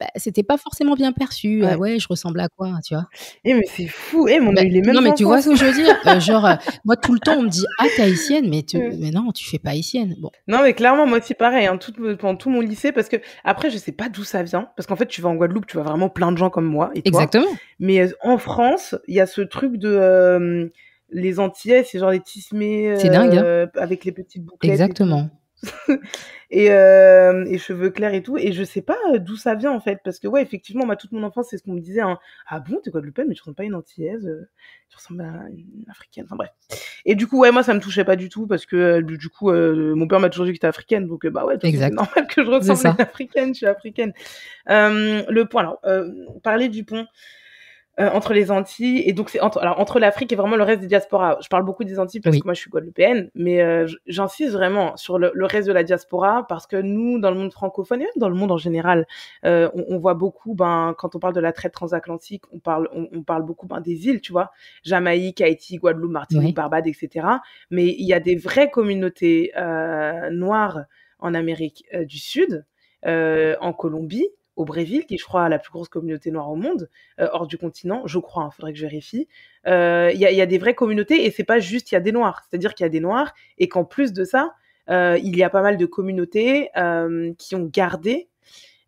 bah, c'était pas forcément bien perçu. Euh, ouais. je ressemble à quoi, hein, tu vois Eh mais c'est fou. Eh, mon bah, est même Non mais tu vois ce que je veux dire euh, Genre euh, moi tout le temps on me dit ah t'es haïtienne, mais [LAUGHS] tu... mais non tu fais pas haïtienne. Bon. Non mais clairement moi c'est pareil. Hein, tout, pendant tout mon lycée parce que après je sais pas d'où ça vient parce qu'en fait tu vas en Guadeloupe tu vois vraiment plein de gens comme moi Exactement. Mais en France il y a ce truc de les Antillais, c'est genre les tismés. C'est dingue. Hein. avec les petites bouclettes. Exactement. Euh, et, cheveux clairs et tout. Et je sais pas euh, d'où ça vient en fait, parce que ouais, effectivement, moi, toute mon enfance, c'est ce qu'on me disait. Hein. Ah bon, t'es quoi de l'upen mais tu ressembles pas à une Antillaise, euh. tu ressembles à une Africaine. Enfin bref. Et du coup, ouais, moi, ça me touchait pas du tout parce que du coup, mon père m'a toujours dit que t'es africaine, donc bah ouais, c'est normal que je ressemble à une Africaine. Je suis africaine. le pont. Alors, parler du pont. Euh, entre les Antilles et donc c'est entre l'Afrique et vraiment le reste des diasporas. Je parle beaucoup des Antilles parce que moi je suis guadeloupéenne, mais euh, j'insiste vraiment sur le, reste de la diaspora parce que nous dans le monde francophone et même dans le monde en général, euh, on, voit beaucoup ben quand on parle de la traite transatlantique, on parle on, parle beaucoup ben, des îles, tu vois, Jamaïque, Haïti, Guadeloupe, Martinique, Barbade, etc. Mais il y a des vraies communautés noires en Amérique du Sud. en Colombie, au Bréville, qui je crois a la plus grosse communauté noire au monde, euh, hors du continent, je crois, il hein, faudrait que je vérifie. Euh, il y, a, des vraies communautés et c'est pas juste il y a des noirs, c'est-à-dire qu'il y a des noirs et qu'en plus de ça, euh, il y a pas mal de communautés qui ont gardé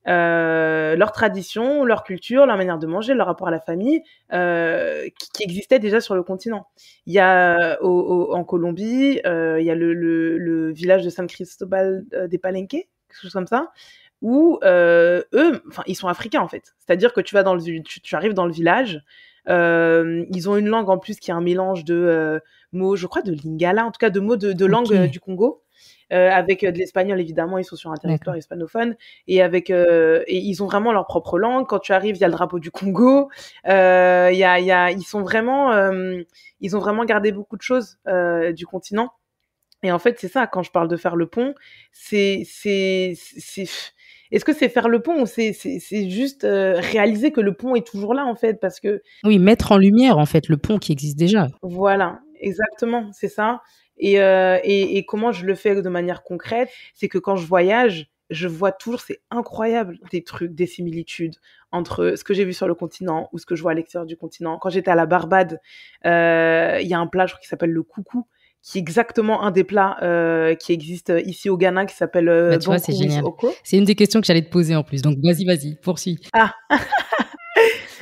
leur tradition, leur culture, leur manière de manger, leur rapport à la famille, qui, existait déjà sur le continent. Il y a en Colombie, il y a le, village de San Cristobal des Palenque, quelque chose comme ça, où euh, eux, enfin, ils sont africains en fait. C'est-à-dire que tu vas dans le, tu, arrives dans le village, euh, ils ont une langue en plus qui est un mélange de euh, mots, je crois, de lingala, en tout cas de mots de, de langue euh, du Congo. Euh, avec de l'espagnol évidemment ils sont sur un territoire hispanophone et avec et ils ont vraiment leur propre langue quand tu arrives il y a le drapeau du Congo il y a, y a, ils sont vraiment ils ont vraiment gardé beaucoup de choses du continent et en fait c'est ça quand je parle de faire le pont c'est c'est c'est est-ce que c'est faire le pont ou c'est juste euh, réaliser que le pont est toujours là en fait parce que oui mettre en lumière en fait le pont qui existe déjà. Voilà exactement c'est ça euh, et, comment je le fais de manière concrète c'est que quand je voyage je vois toujours, c'est incroyable, des trucs, des similitudes entre ce que j'ai vu sur le continent ou ce que je vois à l'extérieur du continent. Quand j'étais à la Barbade, euh, il y a un plat, je crois, qui s'appelle le Coucou, qui est exactement un des plats euh, qui existe euh, ici au Ghana qui s'appelle euh, bah, c'est génial. C'est une des questions que j'allais te poser en plus. Donc vas-y, vas-y, poursuis. Ah. [LAUGHS]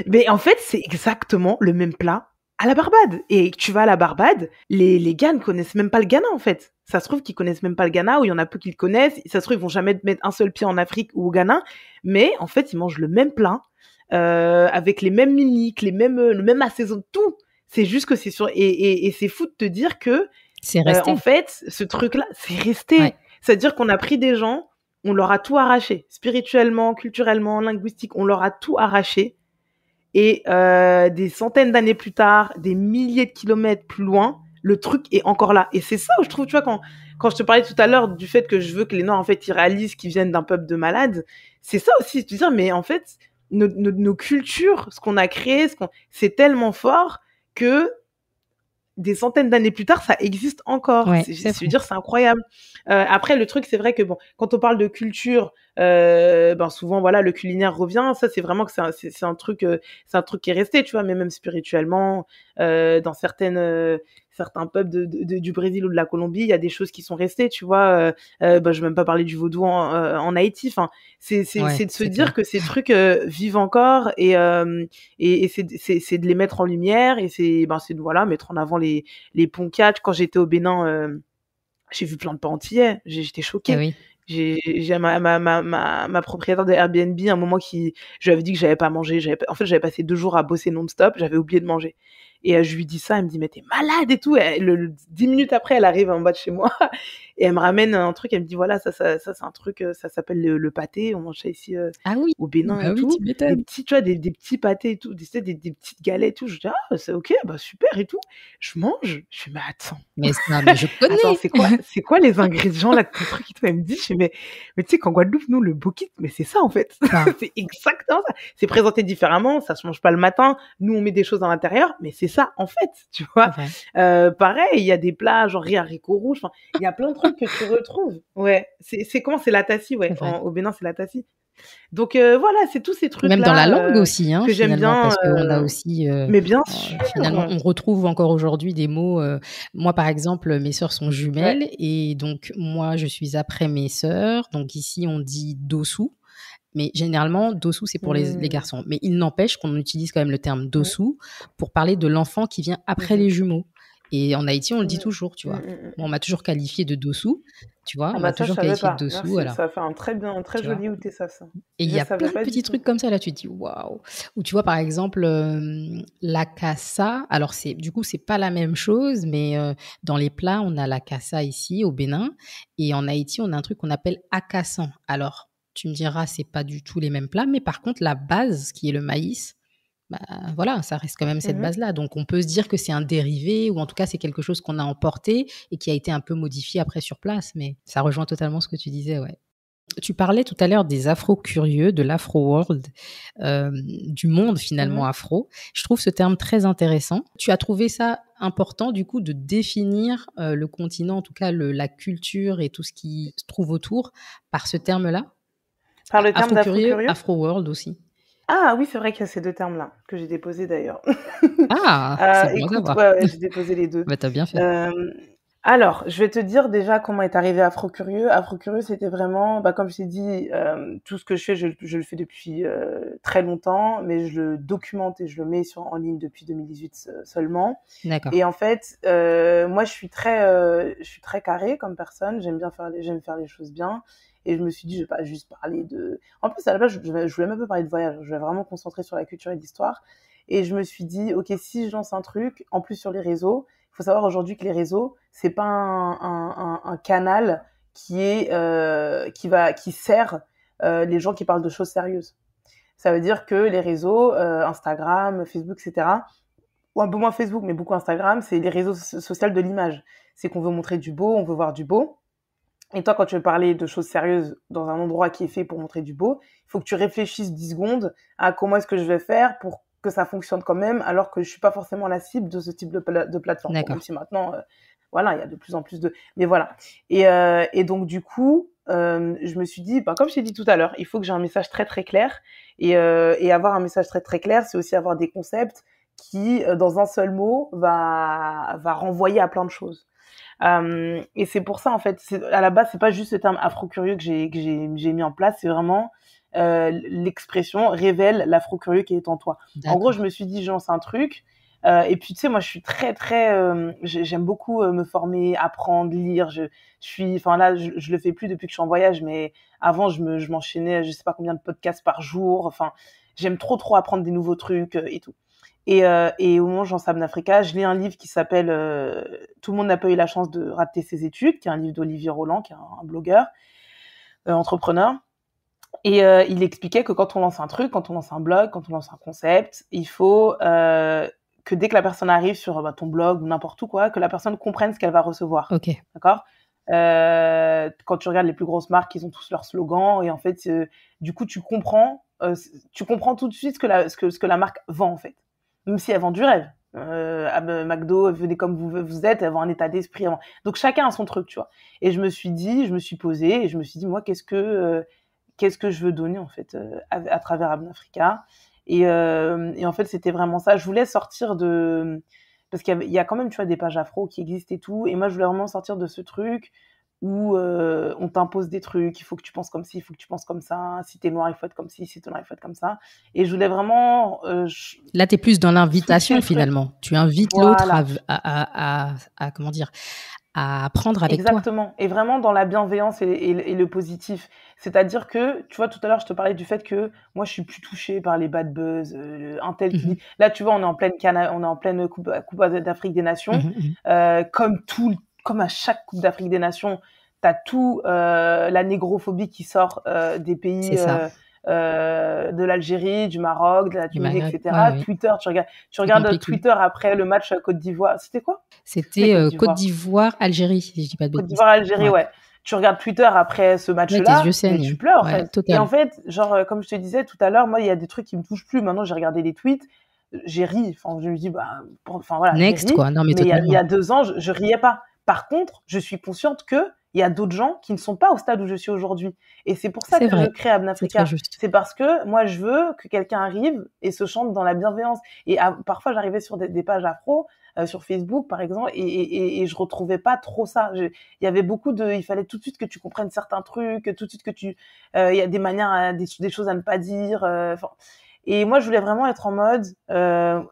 Mais en fait, c'est exactement le même plat à la Barbade. Et tu vas à la Barbade, les, les gars ne connaissent même pas le Ghana en fait. Ça se trouve qu'ils connaissent même pas le Ghana, ou il y en a peu qui le connaissent. Ça se trouve, ils vont jamais mettre un seul pied en Afrique ou au Ghana. Mais en fait, ils mangent le même plat, euh, avec les mêmes miniques, les mêmes, le même assaisonnement, tout. C'est juste que c'est sur... Et, et, et c'est fou de te dire que c'est euh, resté. en fait, ce truc-là, c'est resté. C'est-à-dire qu'on a pris des gens, on leur a tout arraché, spirituellement, culturellement, linguistique, on leur a tout arraché. Et euh, des centaines d'années plus tard, des milliers de kilomètres plus loin, le truc est encore là. Et c'est ça où je trouve, tu vois, quand, quand je te parlais tout à l'heure du fait que je veux que les Noirs, en fait, ils réalisent qu'ils viennent d'un peuple de malades, c'est ça aussi, tu mais en fait, nos, cultures, ce qu'on a créé, c'est tellement fort que des centaines d'années plus tard, ça existe encore. je veux dire, c'est incroyable. Euh, après, le truc, c'est vrai que bon, quand on parle de culture, euh, ben souvent, voilà, le culinaire revient. Ça, c'est vraiment que c'est un, truc, euh, c'est un truc qui est resté, tu vois. Mais même spirituellement, dans certaines, certains peuples du Brésil ou de la Colombie, il y a des choses qui sont restées, tu vois. Euh, euh, bah, je vais même pas parler du vaudou en, euh, Haïti. c'est de se dire que ces trucs vivent encore et, et, c'est de les mettre en lumière et c'est ben, de voilà, mettre en avant les, les catch Quand j'étais au Bénin, j'ai vu plein de pantillais, j'étais choquée. Eh j'ai ma, ma, ma, ma, propriétaire de Airbnb un moment qui je lui avais dit que j'avais pas mangé en fait j'avais passé deux jours à bosser non-stop j'avais oublié de manger et euh, je lui dis ça, elle me dit, mais t'es malade et tout. Et le, dix minutes après, elle arrive en bas de chez moi [LAUGHS] et elle me ramène un truc. Elle me dit, voilà, ça, ça, ça c'est un truc, euh, ça s'appelle le, pâté. On mange ça ici euh, ah oui. au Bénin bah et tout. Des petits, tu vois, des, des, petits pâtés et tout, des, des, des, petites galettes et tout. Je dis, ah, c'est ok, bah super et tout. Je mange. Je suis mais attends. Mais mais je [LAUGHS] c'est quoi, [LAUGHS] c'est quoi les ingrédients là, le truc Elle me dit, je dis, mais, mais tu sais qu'en Guadeloupe, nous, le bokit, mais c'est ça en fait. c'est exactement ça. C'est présenté différemment. Ça se mange pas le matin. Nous, on met des choses à l'intérieur, mais c'est ça en fait, [LAUGHS] tu vois. Euh, pareil, il y a des plats genre riz haricots rouges, il y a plein de trucs que tu retrouves. Ouais, c'est comment C'est la tassie, ouais. au Bénin, c'est la tassie. Donc euh, voilà, c'est tous ces trucs. Même dans la langue euh, aussi, hein, que j'aime bien. Parce a aussi. mais bien Finalement, on retrouve encore aujourd'hui des mots. moi, par exemple, mes sœurs sont jumelles et donc moi, je suis après mes sœurs. Donc ici, on dit dessous mais généralement, DOSU, c'est pour mmh. les, garçons. Mais il n'empêche qu'on utilise quand même le terme dosou pour parler de l'enfant qui vient après mmh. les jumeaux. Et en Haïti, on le dit mmh. toujours, tu vois. on m'a toujours qualifié de dessous, tu vois. Ah on bah m'a toujours qualifié de DOSU. Ça fait un très, bien, très joli outil, ça, Et il y a plein de petits trucs comme ça, là, tu te dis, waouh. Ou tu vois, par exemple, euh, la cassa. Alors, c'est du coup, c'est pas la même chose, mais euh, dans les plats, on a la cassa ici, au Bénin. Et en Haïti, on a un truc qu'on appelle acassan. Alors, tu me diras, c'est pas du tout les mêmes plats, mais par contre, la base qui est le maïs, bah, voilà, ça reste quand même cette mmh base-là. Donc on peut se dire que c'est un dérivé, ou en tout cas c'est quelque chose qu'on a emporté et qui a été un peu modifié après sur place, mais ça rejoint totalement ce que tu disais, ouais. Tu parlais tout à l'heure des afro-curieux, de l'afro-world, euh, du monde mmh finalement afro. Je trouve ce terme très intéressant. Tu as trouvé ça important du coup de définir euh, le continent, en tout cas la culture et tout ce qui se trouve autour par ce terme-là par le terme d'Afrocurieux, Afro-world aussi. Ah oui, c'est vrai qu'il y a ces deux termes-là que j'ai déposés d'ailleurs. Ah, [LAUGHS] c'est bon euh, j'ai déposé les deux. [LAUGHS] bah, t'as bien fait. Euh, alors, je vais te dire déjà comment est arrivé Afro Curieux. Afro c'était vraiment, bah, comme je t'ai dit, euh, tout ce que je fais, je, le fais depuis très longtemps, mais je le documente et je le mets sur, en ligne depuis 2018 seulement. D'accord. Et en fait, moi, je suis très, je suis très carré comme personne. J'aime bien faire, les, j'aime faire les choses bien. Et je me suis dit, je vais pas juste parler de. En plus, à la base, je, voulais même pas parler de voyage. Je voulais vraiment me concentrer sur la culture et l'histoire. Et je me suis dit, ok, si je lance un truc, en plus sur les réseaux, il faut savoir aujourd'hui que les réseaux, c'est pas un, canal qui est euh, qui va qui sert euh, les gens qui parlent de choses sérieuses. Ça veut dire que les réseaux, euh, Instagram, Facebook, etc., ou un peu moins Facebook, mais beaucoup Instagram, c'est les réseaux sociaux de l'image. C'est qu'on veut montrer du beau, on veut voir du beau. Et toi, quand tu veux parler de choses sérieuses dans un endroit qui est fait pour montrer du beau, il faut que tu réfléchisses 10 secondes à comment est-ce que je vais faire pour que ça fonctionne quand même, alors que je suis pas forcément la cible de ce type de, plateforme. Même si maintenant, euh, voilà, il y a de plus en plus de. Mais voilà. Et, euh, donc, du coup, euh, je me suis dit, bah, comme je t'ai dit tout à l'heure, il faut que j'ai un message très très clair. Et, avoir un message très très clair, c'est aussi avoir des concepts qui, dans un seul mot, va, va renvoyer à plein de choses. Euh, et c'est pour ça, en fait, à la base, c'est pas juste ce terme afro-curieux que j'ai, que j'ai, mis en place, c'est vraiment euh, l'expression révèle l'afro-curieux qui est en toi. En gros, je me suis dit, genre, c'est un truc. Euh, et puis, tu sais, moi, je suis très, très. Euh, j'aime beaucoup euh, me former, apprendre, lire. Je, suis. Enfin, là, je, je, le fais plus depuis que je suis en voyage, mais avant, je, me, je m'enchaînais, je sais pas combien de podcasts par jour. Enfin, j'aime trop, trop apprendre des nouveaux trucs et tout. Euh, et, au et, au j'en en Sam je lis un livre qui s'appelle euh, Tout le monde n'a pas eu la chance de rater ses études, qui est un livre d'Olivier Roland, qui est un, blogueur, euh, entrepreneur. Et il expliquait que quand on lance un truc, quand on lance un blog, quand on lance un concept, il faut que dès que la personne arrive sur bah, ton blog ou n'importe où, quoi, que la personne comprenne ce qu'elle va recevoir. Ok. D'accord Quand tu regardes les plus grosses marques, ils ont tous leurs slogans et en fait, du coup, tu comprends, tu comprends tout de suite que la, ce que, ce que la marque vend en fait même si elles vendent du rêve. Euh, McDo, venez comme vous, vous êtes, avoir un état d'esprit. Donc chacun a son truc, tu vois. Et je me suis dit, je me suis posé et je me suis dit, moi, qu'est-ce que, euh, qu'est-ce que je veux donner en fait euh, à, travers Abn Africa et, en fait, c'était vraiment ça. Je voulais sortir de parce qu'il y, a quand même, tu vois, des pages afro qui existent et tout. Et moi, je voulais vraiment sortir de ce truc où euh, on t'impose des trucs, il faut que tu penses comme ci, il faut que tu penses comme ça, si t'es noir, il faut être comme ci, si t'es noir, il faut être comme ça. Et je voulais vraiment... Euh, là, t'es plus dans l'invitation [LAUGHS] finalement. Tu invites l'autre à, à, à, comment dire, à apprendre avec Exactement. toi. Exactement. Et vraiment dans la bienveillance et, le positif. C'est-à-dire que, tu vois, tout à l'heure, je te parlais du fait que moi, je suis plus touchée par les bad buzz, euh, tel mmh Là, tu vois, on est en pleine, on est en pleine Coupe, d'Afrique des Nations. Mmh mmh comme tout le comme à chaque Coupe d'Afrique des Nations, t'as tout euh, la négrophobie qui sort euh, des pays euh, de l'Algérie, du Maroc, de la Tunisie, etc. Ah Twitter, tu regardes, tu regardes Twitter après le match Côte d'Ivoire. C'était quoi C'était Côte d'Ivoire, Algérie, si je dis pas de Côte d'Ivoire, Algérie, ouais. Tu regardes Twitter après ce match-là et tu pleures. En fait. Et en fait, genre comme je te disais tout à l'heure, moi il y a des trucs qui me touchent plus. Maintenant j'ai regardé les tweets, j'ai ri. Enfin je me dis bah, enfin voilà. Next quoi. Non mais il y, a deux ans je riais pas. Par contre, je suis consciente que il y a d'autres gens qui ne sont pas au stade où je suis aujourd'hui. Et c'est pour ça que j'ai je crée Abnafrica. C'est parce que moi, je veux que quelqu'un arrive et se chante dans la bienveillance. Et parfois, j'arrivais sur des, pages afro, euh, sur Facebook, par exemple, et, et, et, je retrouvais pas trop ça. Il y avait beaucoup de... Il fallait tout de suite que tu comprennes certains trucs, tout de suite que tu... Euh, il y a des manières, euh, des, choses à ne pas dire. et moi, je voulais vraiment être en mode,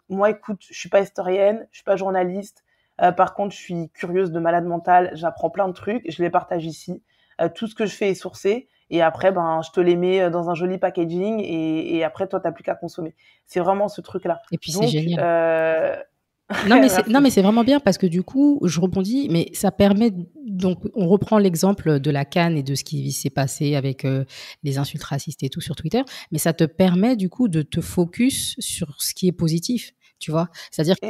moi, écoute, je suis pas historienne, je suis pas journaliste, euh, par contre, je suis curieuse de malade mentale, j'apprends plein de trucs, je les partage ici. Euh, tout ce que je fais est sourcé. Et après, ben, je te les mets euh, dans un joli packaging et, après, toi, t'as plus qu'à consommer. C'est vraiment ce truc-là. Et puis, c'est génial. [LAUGHS] Non, mais c'est vraiment bien parce que du coup, je rebondis, mais ça permet. Donc, on reprend l'exemple de la canne et de ce qui s'est passé avec les insultes racistes et tout sur Twitter, mais ça te permet du coup de te focus sur ce qui est positif tu vois. C'est-à-dire que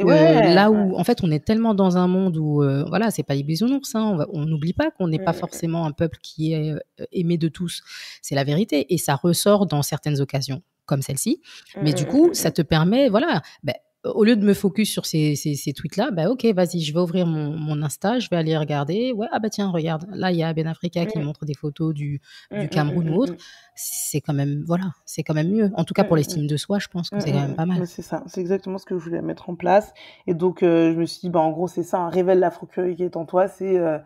là où, en fait, on est tellement dans un monde où, euh, voilà, c'est pas les bisounours, hein, on n'oublie pas qu'on n'est pas forcément un peuple qui est euh, aimé de tous. C'est la vérité. Et ça ressort dans certaines occasions, comme celle-ci. Mais du coup, ça te permet, voilà, ben, au lieu de me focus sur ces, ces, tweets-là, bah ok, vas-y, je vais ouvrir mon, mon, Insta, je vais aller regarder. Ouais, ah bah tiens, regarde, là, il y a Ben Africa qui mm. montre des photos du, mm, du mm, Cameroun ou autre. C'est quand même, voilà, c'est quand même mieux. En tout cas, pour l'estime de soi, je pense que c'est quand même pas mal. C'est ça, c'est exactement ce que je voulais mettre en place. Et donc, euh, je me suis dit, bah, en gros, c'est ça, un hein, révèle la qui est en toi, c'est... qu'en euh,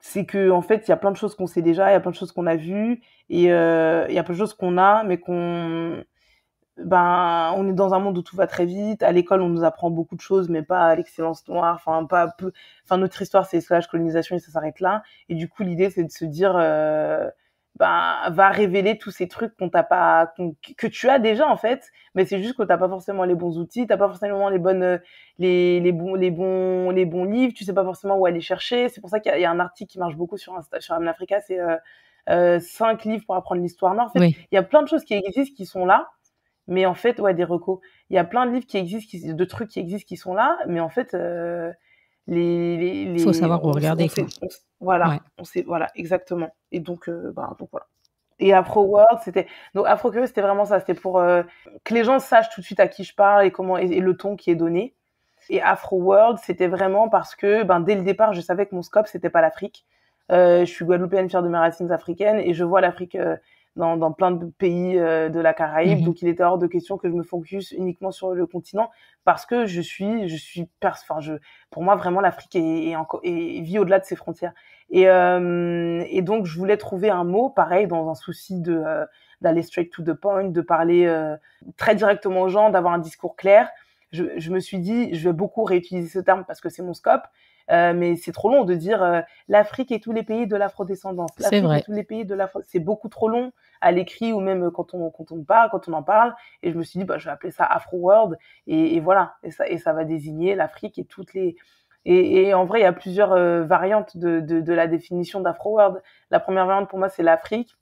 c'est que en fait il y a plein de choses qu'on sait déjà il y a plein de choses qu'on a vues et euh, il y a plein de choses qu'on a mais qu'on ben on est dans un monde où tout va très vite. À l'école, on nous apprend beaucoup de choses, mais pas à l'excellence noire. Enfin, pas Enfin, notre histoire, c'est slash colonisation, et ça s'arrête là. Et du coup, l'idée, c'est de se dire, euh, ben, va révéler tous ces trucs qu'on t'a pas, que tu as déjà en fait, mais c'est juste que t'as pas forcément les bons outils, t'as pas forcément les bonnes, les, bons, les bons, les bons livres. Tu sais pas forcément où aller chercher. C'est pour ça qu'il y, a un article qui marche beaucoup sur Insta, sur Amnafrica, c'est euh, euh, cinq livres pour apprendre l'histoire noire. il y a plein de choses qui existent, qui sont là mais en fait, ouais, des recos. Il y a plein de livres qui existent, de trucs qui existent qui sont là, mais en fait, euh, les, les, faut savoir regarder. voilà, on sait, voilà, exactement. Et donc, euh, bah, donc voilà. Et Afro World, c'était donc Afro c'était vraiment ça. C'était pour euh, que les gens sachent tout de suite à qui je parle et comment et, le ton qui est donné. Et Afro World, c'était vraiment parce que, ben, dès le départ, je savais que mon scope c'était pas l'Afrique. je suis guadeloupéenne, fière de mes racines africaines, et je vois l'Afrique dans, plein de pays euh, de la Caraïbe. Mhm. Donc, il était hors de question que je me focus uniquement sur le continent parce que je suis, je suis, enfin, je, pour moi, vraiment, l'Afrique est, vit au-delà de ses frontières. Euh, et, donc, je voulais trouver un mot, pareil, dans un souci de euh, d'aller straight to the point, de parler très directement aux gens, d'avoir un discours clair. Je, je, me suis dit, je vais beaucoup réutiliser ce terme parce que c'est mon scope, euh, mais c'est trop long de dire euh, l'Afrique et tous les pays de l'afro-descendance. C'est vrai. tous les pays de c'est beaucoup trop long à l'écrit ou même quand on quand parle, quand on en parle. Et je me suis dit bah je vais appeler ça Afro World et, voilà et ça et ça va désigner l'Afrique et toutes les et, en vrai il y a plusieurs euh, variantes de, de, la définition d'Afro World. La première variante pour moi c'est l'Afrique,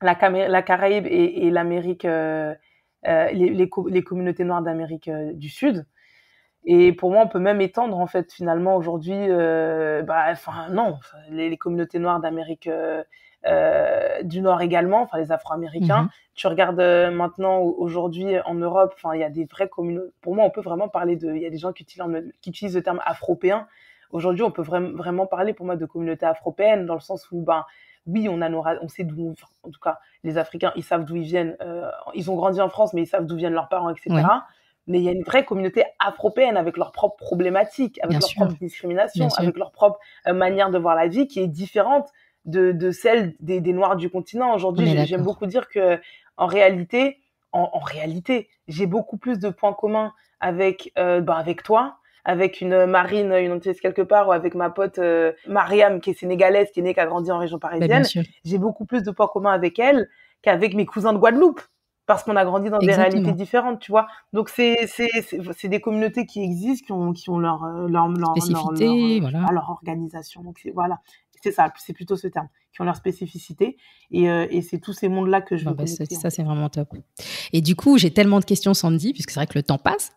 la, la Caraïbe et, l'Amérique. Les, les, communautés noires d'Amérique du Sud. Et pour moi, on peut même étendre en fait finalement aujourd'hui. Euh, bah, enfin non, les, communautés noires d'Amérique euh, euh, du Nord également, enfin les Afro-Américains. Mhm. Tu regardes euh, maintenant aujourd'hui en Europe, enfin il y a des vraies communautés. Pour moi, on peut vraiment parler de. Il y a des gens qui utilisent, le terme afropéen. Aujourd'hui, on peut vraiment parler pour moi de communauté afropéennes dans le sens où ben oui, on a nos, on sait d'où, en tout cas, les Africains, ils savent d'où ils viennent. ils ont grandi en France, mais ils savent d'où viennent leurs parents, etc mais il y a une vraie communauté afropéenne avec leurs propres problématiques, avec leurs propres discriminations, avec leur propre euh, manière de voir la vie qui est différente de, celle des, Noirs du continent. Aujourd'hui, j'aime beaucoup dire que en réalité, en, réalité, j'ai beaucoup plus de points communs avec, euh, bah, avec toi, avec une marine, une antillaise quelque part, ou avec ma pote euh, Mariam, qui est sénégalaise, qui est née, qui a grandi en région bah, parisienne. j'ai beaucoup plus de points communs avec elle qu'avec mes cousins de Guadeloupe parce qu'on a grandi dans des réalités différentes, tu vois. Donc c'est c'est c'est des communautés qui existent, qui ont qui ont leur euh, spécificité, euh, voilà. leur organisation. Donc voilà, c'est ça, c'est plutôt ce terme, qui ont leur spécificité. Et, euh, et c'est tous ces mondes-là que je ah veux bah, ça, c'est vraiment top. Et du coup, j'ai tellement de questions, Sandy, puisque c'est vrai que le temps passe.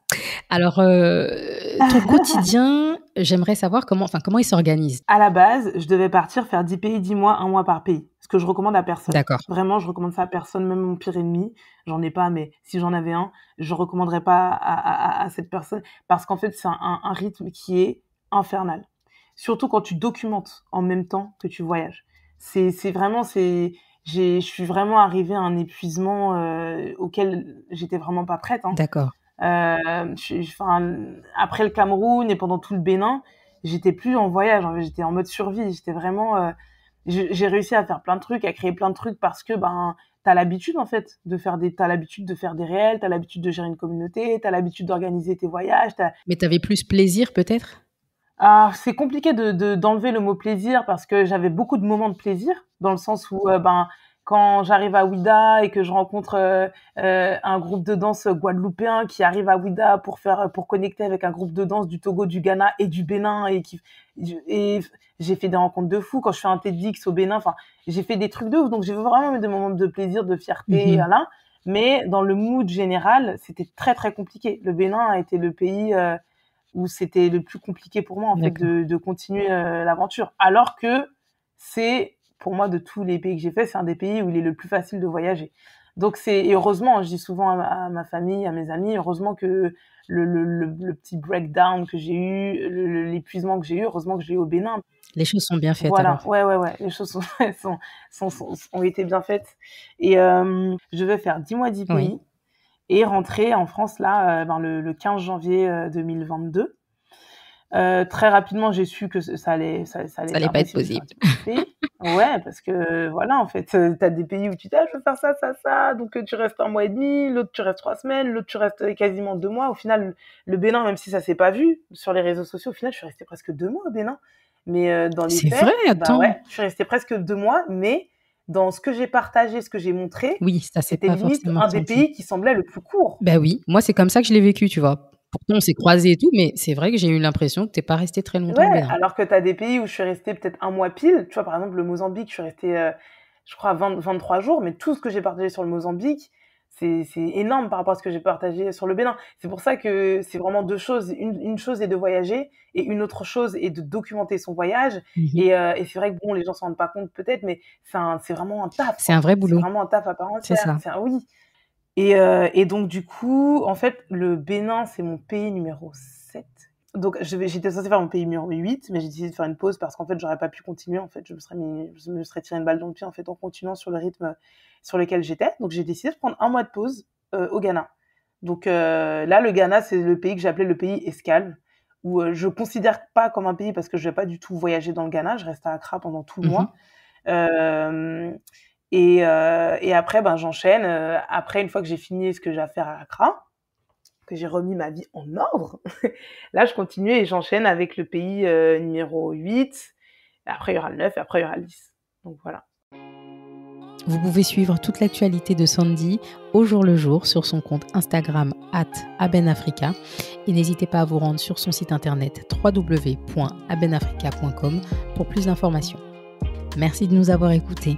Alors, euh, ton [LAUGHS] quotidien, j'aimerais savoir comment, enfin, comment ils s'organisent. À la base, je devais partir faire 10 pays, 10 mois, un mois par pays. Ce que je recommande à personne. D'accord. Vraiment, je recommande ça à personne, même mon pire ennemi. J'en ai pas, mais si j'en avais un, je recommanderais pas à, cette personne parce qu'en fait, c'est un, rythme qui est infernal. Surtout quand tu documentes en même temps que tu voyages. C'est vraiment, c'est, je suis vraiment arrivée à un épuisement euh, auquel j'étais vraiment pas prête. Hein. D'accord. Euh, après le Cameroun et pendant tout le Bénin, j'étais plus en voyage, hein. j'étais en mode survie, j'étais vraiment euh, j'ai réussi à faire plein de trucs, à créer plein de trucs parce que ben as l'habitude en fait de faire des t'as l'habitude de faire des réels, t'as l'habitude de gérer une communauté, t'as l'habitude d'organiser tes voyages. Mais Mais t'avais plus plaisir peut-être ah, c'est compliqué d'enlever le mot plaisir parce que j'avais beaucoup de moments de plaisir dans le sens où euh, ben quand j'arrive à Ouida et que je rencontre euh, euh, un groupe de danse guadeloupéen qui arrive à Ouida pour faire pour connecter avec un groupe de danse du Togo, du Ghana et du Bénin et qui et j'ai fait des rencontres de fous quand je fais un TEDx au Bénin. Enfin, j'ai fait des trucs de ouf. Donc j'ai vraiment des moments de plaisir, de fierté, mhm. Mais dans le mood général, c'était très très compliqué. Le Bénin a été le pays euh, où c'était le plus compliqué pour moi en fait de, de continuer l'aventure. Alors que c'est pour moi, de tous les pays que j'ai fait, c'est un des pays où il est le plus facile de voyager. Donc c'est heureusement, hein, je dis souvent à, ma famille, à mes amis, heureusement que le, petit breakdown que j'ai eu, l'épuisement que j'ai eu, heureusement que j'ai eu au Bénin. Les choses sont bien faites. Voilà, ouais, ouais, ouais, les choses sont, [LAUGHS] ont été bien faites. Et euh, je vais faire 10 mois, 10 pays et rentrer en France là euh, ben, le, 15 janvier 2022. Euh, euh, très rapidement, j'ai su que ça allait, allait, pas être possible. ouais, parce que voilà, en fait, euh, tu as des pays où tu dis, ah, je veux faire ça, ça, ça, donc euh, tu restes un mois et demi, l'autre tu restes trois semaines, l'autre tu restes quasiment deux mois. Au final, le Bénin, même si ça s'est pas vu sur les réseaux sociaux, au final, je suis restée presque deux mois au Bénin. Mais dans les C'est vrai, bah attends. je suis restée presque deux mois, mais dans ce que j'ai partagé, ce que j'ai montré, oui, ça c'était un des pays qui semblait le plus court. Ben oui, moi c'est comme ça que je l'ai vécu, tu vois. Pourtant, on s'est croisés et tout, mais c'est vrai que j'ai eu l'impression que tu n'es pas resté très longtemps. Ouais, alors que tu as des pays où je suis resté peut-être un mois pile. Tu vois, par exemple, le Mozambique, je suis resté euh, je crois, 23 jours, mais tout ce que j'ai partagé sur le Mozambique, c'est énorme par rapport à ce que j'ai partagé sur le Bénin. C'est pour ça que c'est vraiment deux choses. Une, chose est de voyager et une autre chose est de documenter son voyage. Mhm. Euh, et, c'est vrai que bon, les gens s'en rendent pas compte peut-être, mais c'est vraiment un taf. C'est un vrai boulot. C'est vraiment un taf apparemment. C'est oui. Euh, et, donc, du coup, en fait, le Bénin, c'est mon pays numéro 7. Donc, j'étais censée faire mon pays numéro 8, mais j'ai décidé de faire une pause parce qu'en fait, j'aurais pas pu continuer. En fait, je me serais, me serais tiré une balle dans le pied en fait en continuant sur le rythme sur lequel j'étais. Donc, j'ai décidé de prendre un mois de pause euh, au Ghana. Donc, euh, là, le Ghana, c'est le pays que j'appelais le pays escale où je considère pas comme un pays parce que je vais pas du tout voyager dans le Ghana. Je reste à Accra pendant tout le mois. Mhm. Euh, euh, et, après, ben, j'enchaîne. Euh, après, une fois que j'ai fini ce que j'ai à faire à Accra, que j'ai remis ma vie en ordre, [LAUGHS] là, je continue et j'enchaîne avec le pays euh, numéro 8. Après, il y aura le 9 et après, il y aura le 10. Donc voilà. Vous pouvez suivre toute l'actualité de Sandy au jour le jour sur son compte Instagram at abenafrica et n'hésitez pas à vous rendre sur son site internet www.abenafrica.com pour plus d'informations. Merci de nous avoir écoutés.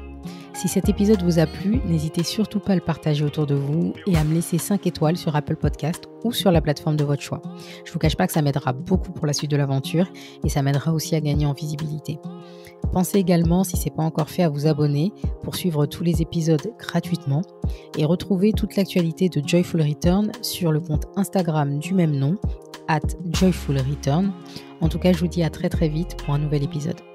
Si cet épisode vous a plu, n'hésitez surtout pas à le partager autour de vous et à me laisser 5 étoiles sur Apple Podcast ou sur la plateforme de votre choix. Je vous cache pas que ça m'aidera beaucoup pour la suite de l'aventure et ça m'aidera aussi à gagner en visibilité. Pensez également, si ce n'est pas encore fait, à vous abonner pour suivre tous les épisodes gratuitement et retrouver toute l'actualité de Joyful Return sur le compte Instagram du même nom, at Joyful Return. En tout cas, je vous dis à très très vite pour un nouvel épisode.